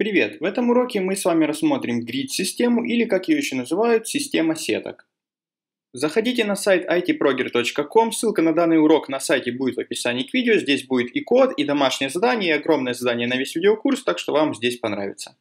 Привет! В этом уроке мы с вами рассмотрим грид-систему или, как ее еще называют, система сеток. Заходите на сайт itproger.com, ссылка на данный урок на сайте будет в описании к видео, здесь будет и код, и домашнее задание, и огромное задание на весь видеокурс, так что вам здесь понравится.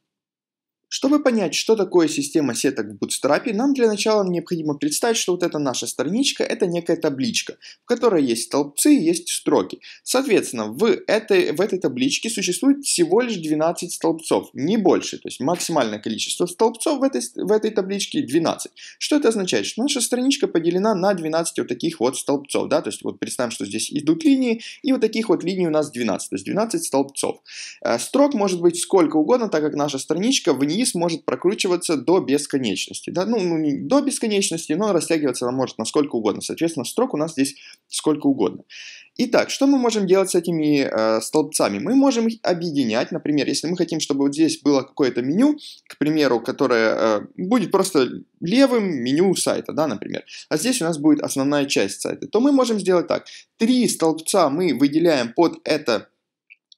Чтобы понять, что такое система сеток в Bootstrap, нам для начала необходимо представить, что вот эта наша страничка – это некая табличка, в которой есть столбцы и есть строки. Соответственно, в этой, в этой табличке существует всего лишь 12 столбцов, не больше. То есть максимальное количество столбцов в этой, в этой табличке 12. Что это означает? Что наша страничка поделена на 12 вот таких вот столбцов. Да? То есть вот представим, что здесь идут линии, и вот таких вот линий у нас 12. То есть 12 столбцов. Э, строк может быть сколько угодно, так как наша страничка в ней вниз может прокручиваться до бесконечности. Да? Ну, ну, не до бесконечности, но растягиваться она может на сколько угодно. Соответственно, строк у нас здесь сколько угодно. Итак, что мы можем делать с этими э, столбцами? Мы можем их объединять. Например, если мы хотим, чтобы вот здесь было какое-то меню, к примеру, которое э, будет просто левым меню сайта, да, например. А здесь у нас будет основная часть сайта. То мы можем сделать так. Три столбца мы выделяем под это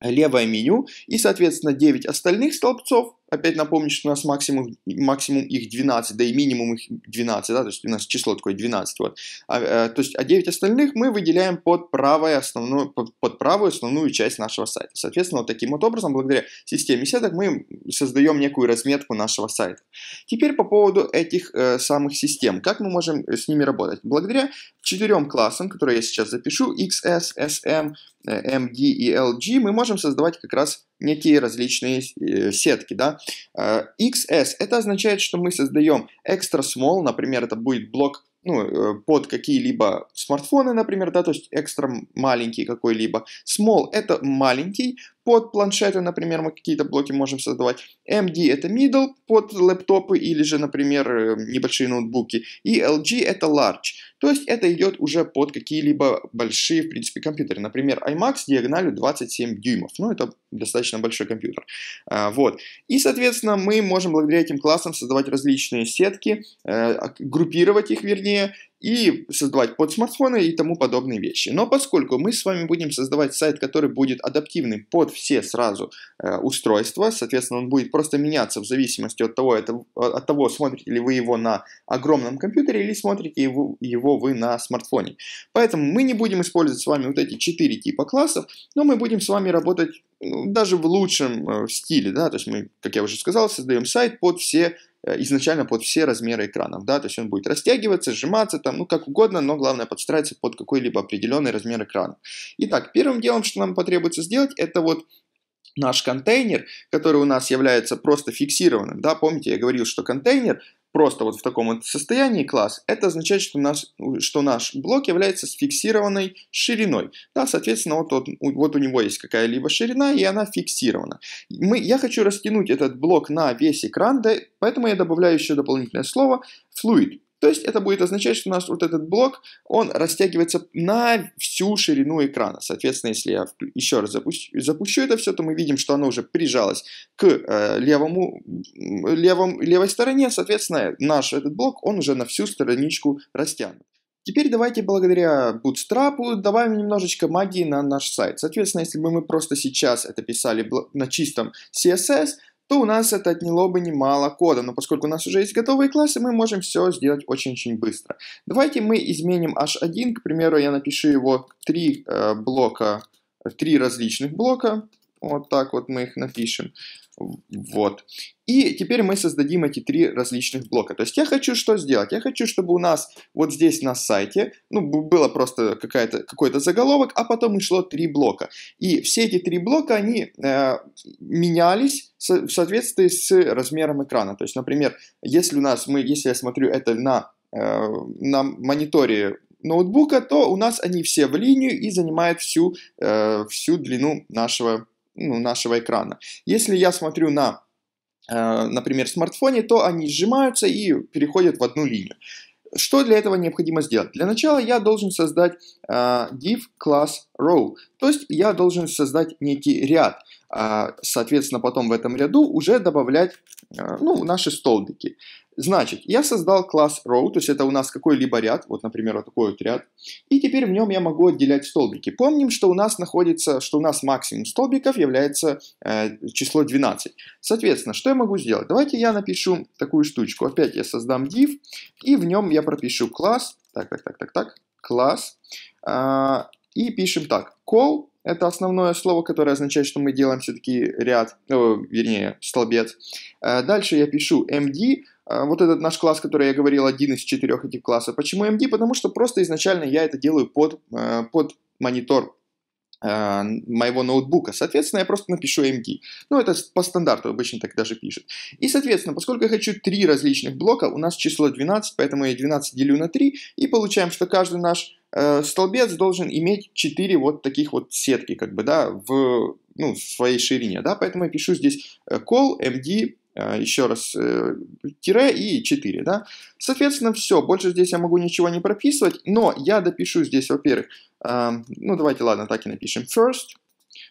левое меню, и, соответственно, 9 остальных столбцов опять напомню, что у нас максимум, максимум их 12, да и минимум их 12, да, то есть у нас число такое 12, вот. А, а, то есть, а 9 остальных мы выделяем под, правое основную, под, под правую основную часть нашего сайта. Соответственно, вот таким вот образом, благодаря системе сеток, мы создаем некую разметку нашего сайта. Теперь по поводу этих э, самых систем. Как мы можем с ними работать? Благодаря четырем классам, которые я сейчас запишу, XS, SM, э, MD и LG, мы можем создавать как раз некие различные э, сетки, да. Э, XS – это означает, что мы создаем extra small, например, это будет блок ну, э, под какие-либо смартфоны, например, да, то есть экстра маленький какой-либо. Small – это маленький, под планшеты, например, мы какие-то блоки можем создавать. MD это middle под лэптопы или же, например, э, небольшие ноутбуки. И LG это large. То есть это идет уже под какие-либо большие, в принципе, компьютеры. Например, iMac с диагональю 27 дюймов. Ну, это достаточно большой компьютер. А, вот. И, соответственно, мы можем благодаря этим классам создавать различные сетки, э, а, группировать их, вернее, и создавать под смартфоны и тому подобные вещи. Но поскольку мы с вами будем создавать сайт, который будет адаптивным под все сразу э, устройства, соответственно, он будет просто меняться в зависимости от того, это, э, от того, смотрите ли вы его на огромном компьютере или смотрите его, его вы на смартфоне. Поэтому мы не будем использовать с вами вот эти четыре типа классов, но мы будем с вами работать ну, даже в лучшем э, стиле, да, то есть мы, как я уже сказал, создаем сайт под все э, изначально под все размеры экранов, да, то есть он будет растягиваться, сжиматься там, ну, как угодно, но главное подстраиваться под какой-либо определенный размер экрана. Итак, первым делом, что нам потребуется сделать, это вот наш контейнер, который у нас является просто фиксированным, да, помните, я говорил, что контейнер просто вот в таком вот состоянии класс, это означает, что наш, что наш блок является сфиксированной шириной. Да, соответственно, вот, вот, вот у него есть какая-либо ширина, и она фиксирована. Мы, я хочу растянуть этот блок на весь экран, да, поэтому я добавляю еще дополнительное слово fluid. То есть это будет означать, что у нас вот этот блок, он растягивается на всю ширину экрана. Соответственно, если я еще раз запущу, запущу это все, то мы видим, что оно уже прижалось к э, левому, левом, левой стороне. Соответственно, наш этот блок, он уже на всю страничку растянут. Теперь давайте благодаря Bootstrap добавим немножечко магии на наш сайт. Соответственно, если бы мы просто сейчас это писали на чистом CSS, то у нас это отняло бы немало кода, но поскольку у нас уже есть готовые классы, мы можем все сделать очень-очень быстро. Давайте мы изменим h1, к примеру, я напишу его три э, блока, э, три различных блока, вот так вот мы их напишем. Вот. И теперь мы создадим эти три различных блока. То есть я хочу что сделать? Я хочу, чтобы у нас вот здесь на сайте, ну, было просто какой-то заголовок, а потом ушло три блока. И все эти три блока, они э, менялись в соответствии с размером экрана. То есть, например, если у нас, мы, если я смотрю это на, э, на мониторе ноутбука, то у нас они все в линию и занимают всю, э, всю длину нашего ну, нашего экрана. Если я смотрю на, э, например, смартфоне, то они сжимаются и переходят в одну линию. Что для этого необходимо сделать? Для начала я должен создать э, div class row, то есть я должен создать некий ряд. Э, соответственно, потом в этом ряду уже добавлять э, ну, наши столбики. Значит, я создал класс row, то есть это у нас какой-либо ряд, вот, например, вот такой вот ряд, и теперь в нем я могу отделять столбики. Помним, что у нас находится, что у нас максимум столбиков является э, число 12. Соответственно, что я могу сделать? Давайте я напишу такую штучку. Опять я создам div, и в нем я пропишу класс, так, так, так, так, так, класс, э, и пишем так, call это основное слово, которое означает, что мы делаем все-таки ряд, э, вернее, столбец. Э, дальше я пишу MD, э, вот этот наш класс, который я говорил, один из четырех этих классов. Почему MD? Потому что просто изначально я это делаю под, э, под монитор, а, моего ноутбука. Соответственно, я просто напишу MD. Ну, это по стандарту обычно так даже пишут. И, соответственно, поскольку я хочу три различных блока, у нас число 12, поэтому я 12 делю на 3, и получаем, что каждый наш э, столбец должен иметь 4 вот таких вот сетки, как бы, да, в ну, своей ширине, да, поэтому я пишу здесь э, call md а, еще раз э, тире и 4, да. Соответственно, все, больше здесь я могу ничего не прописывать, но я допишу здесь, во-первых, ну давайте, ладно, так и напишем first,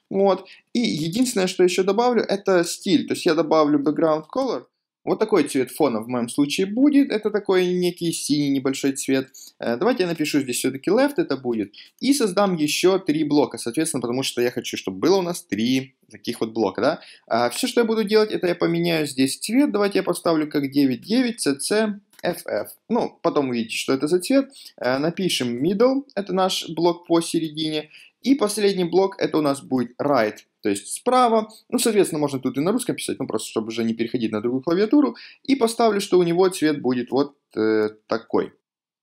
вот. И единственное, что еще добавлю, это стиль. То есть я добавлю background color, вот такой цвет фона в моем случае будет, это такой некий синий небольшой цвет. Э, давайте я напишу здесь все-таки left это будет, и создам еще три блока, соответственно, потому что я хочу, чтобы было у нас три таких вот блока, да. А все, что я буду делать, это я поменяю здесь цвет, давайте я поставлю как 9.9, cc, ff. Ну, потом увидите, что это за цвет. Э, напишем middle, это наш блок посередине, и последний блок это у нас будет right, то есть справа. Ну, соответственно, можно тут и на русском писать, ну, просто чтобы уже не переходить на другую клавиатуру. И поставлю, что у него цвет будет вот э, такой.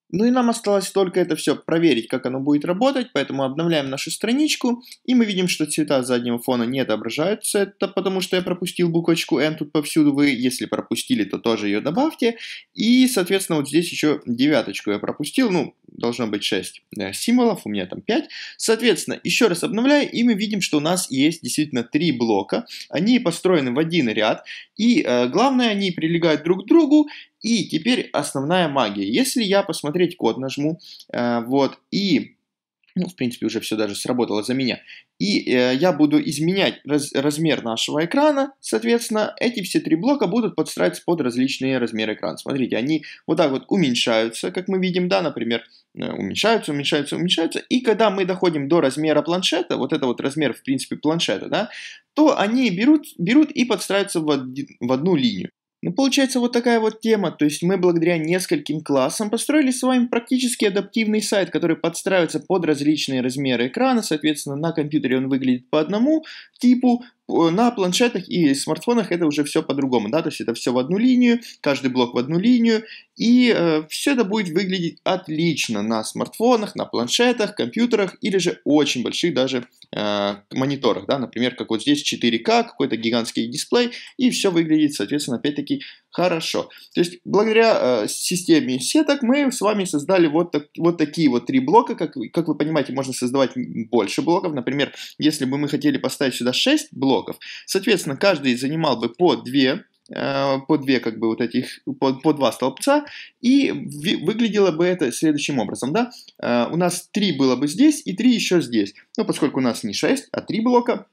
Ну и нам осталось только это все проверить, как оно будет работать, поэтому обновляем нашу страничку, и мы видим, что цвета заднего фона не отображаются, это потому что я пропустил буквочку N тут повсюду, вы если пропустили, то тоже ее добавьте, и, соответственно, вот здесь еще девяточку я пропустил, ну, должно быть 6 э, символов, у меня там 5, соответственно, еще раз обновляю, и мы видим, что у нас есть действительно три блока, они построены в один ряд, и э, главное, они прилегают друг к другу, и теперь основная магия. Если я посмотреть код нажму, э, вот, и ну, в принципе, уже все даже сработало за меня. И э, я буду изменять раз, размер нашего экрана, соответственно, эти все три блока будут подстраиваться под различные размеры экрана. Смотрите, они вот так вот уменьшаются, как мы видим, да, например, э, уменьшаются, уменьшаются, уменьшаются, и когда мы доходим до размера планшета, вот это вот размер, в принципе, планшета, да, то они берут, берут и подстраиваются в, од... в одну линию. Ну, получается вот такая вот тема, то есть мы благодаря нескольким классам построили с вами практически адаптивный сайт, который подстраивается под различные размеры экрана, соответственно на компьютере он выглядит по одному типу, Э, на планшетах и смартфонах это уже все по-другому, да, то есть это все в одну линию, каждый блок в одну линию, и э, все это будет выглядеть отлично на смартфонах, на планшетах, компьютерах или же очень больших даже э, мониторах, да, например, как вот здесь 4К, какой-то гигантский дисплей, и все выглядит, соответственно, опять-таки хорошо. То есть благодаря э, системе сеток мы с вами создали вот, так, вот такие вот три блока, как, как вы понимаете, можно создавать больше блоков, например, если бы мы хотели поставить сюда 6 блоков, блоков. Соответственно, каждый занимал бы по две э, по две как бы вот этих, по, по два столбца, и выглядело бы это следующим образом, да, э, у нас три было бы здесь и три еще здесь, но ну, поскольку у нас не 6, а три блока,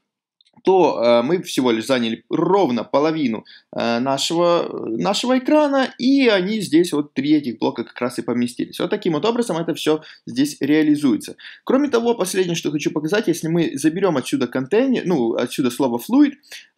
то э, мы всего лишь заняли ровно половину э, нашего, э, нашего экрана, и они здесь вот три этих блока как раз и поместились. Вот таким вот образом это все здесь реализуется. Кроме того, последнее, что хочу показать, если мы заберем отсюда контейнер, ну, отсюда слово fluid,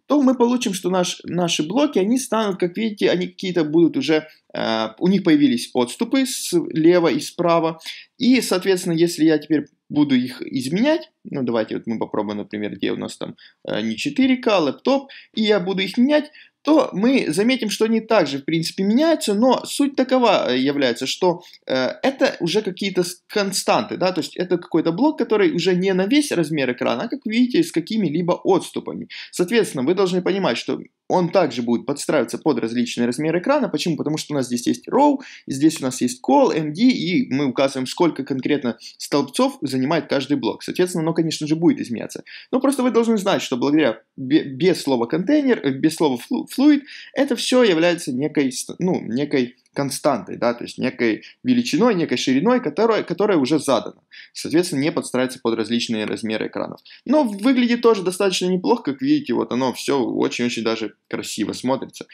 то мы получим, что наш, наши блоки, они станут, как видите, они какие-то будут уже, э, у них появились отступы слева и справа. И, соответственно, если я теперь буду их изменять, ну давайте вот мы попробуем, например, где у нас там э, не 4К, лэптоп, и я буду их менять, то мы заметим, что они также, в принципе, меняются, но суть такова э, является, что э, это уже какие-то константы, да, то есть это какой-то блок, который уже не на весь размер экрана, а, как видите, с какими-либо отступами. Соответственно, вы должны понимать, что он также будет подстраиваться под различные размеры экрана. Почему? Потому что у нас здесь есть row, здесь у нас есть call, md, и мы указываем, сколько конкретно столбцов занимает каждый блок. Соответственно, оно, конечно же, будет изменяться. Но просто вы должны знать, что благодаря без слова контейнер, э, без слова fluid, это все является некой, ну, некой константой, да, то есть некой величиной, некой шириной, которая, которая уже задана. Соответственно, не подстраивается под различные размеры экранов. Но выглядит тоже достаточно неплохо, как видите, вот оно все очень-очень даже красиво смотрится.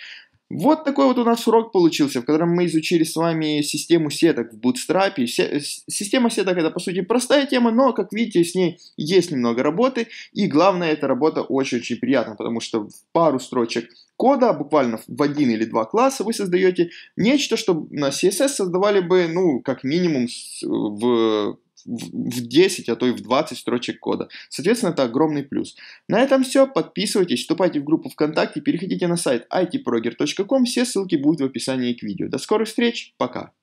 Вот такой вот у нас урок получился, в котором мы изучили с вами систему сеток в Bootstrap. Система сеток это по сути простая тема, но как видите с ней есть немного работы. И главное, эта работа очень-очень приятна, потому что в пару строчек кода, буквально в один или два класса вы создаете нечто, что на CSS создавали бы, ну, как минимум в в 10, а то и в 20 строчек кода. Соответственно, это огромный плюс. На этом все. Подписывайтесь, вступайте в группу ВКонтакте, переходите на сайт itproger.com. Все ссылки будут в описании к видео. До скорых встреч. Пока.